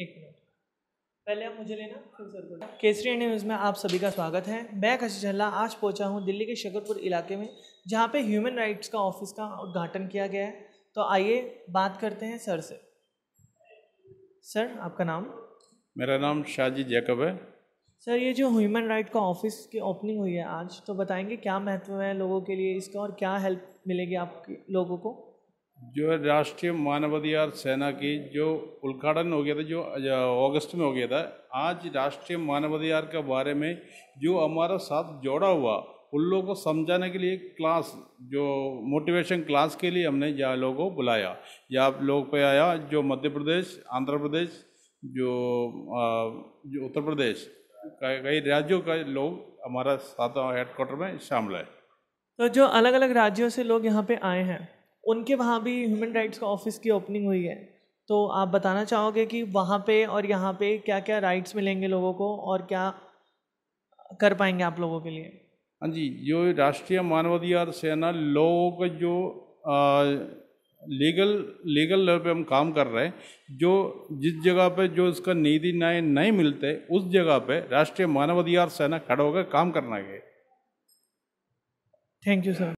एक मिनट पहले आप मुझे लेना फिर सर को केसरी एंड न्यूज़ में आप सभी का स्वागत है मैं कशी झल्ला आज पहुंचा हूं दिल्ली के शकरपुर इलाके में जहां पे ह्यूमन राइट्स का ऑफिस का उद्घाटन किया गया है तो आइए बात करते हैं सर से सर आपका नाम मेरा नाम शाहजी जैकब है सर ये जो ह्यूमन राइट का ऑफिस की ओपनिंग हुई है आज तो बताएंगे क्या महत्व है लोगों के लिए इसका और क्या हेल्प मिलेगी आपकी लोगों को जो राष्ट्रीय मानवाधिकार सेना की जो उद्घाटन हो गया था जो अगस्त में हो गया था आज राष्ट्रीय मानवाधिकार के बारे में जो हमारा साथ जोड़ा हुआ उन लोगों को समझाने के लिए क्लास जो मोटिवेशन क्लास के लिए हमने जहाँ लोगों को बुलाया या लोग पे आया जो मध्य प्रदेश आंध्र प्रदेश जो आ, जो उत्तर प्रदेश कई राज्यों का लोग हमारा साथ हेडक्वार्टर में शामिल है तो जो अलग अलग राज्यों से लोग यहाँ पे आए हैं उनके वहाँ भी ह्यूमन राइट्स का ऑफिस की ओपनिंग हुई है तो आप बताना चाहोगे कि वहाँ पे और यहाँ पे क्या क्या राइट्स मिलेंगे लोगों को और क्या कर पाएंगे आप लोगों के लिए हाँ जी जो राष्ट्रीय मानवाधिकार सेना लोगों का जो आ, लीगल लीगल लेवल पे हम काम कर रहे हैं जो जिस जगह पे जो इसका नीति न्याय नहीं मिलते उस जगह पे राष्ट्रीय मानवाधिकार सेना खड़ा होकर काम करना है थैंक यू सर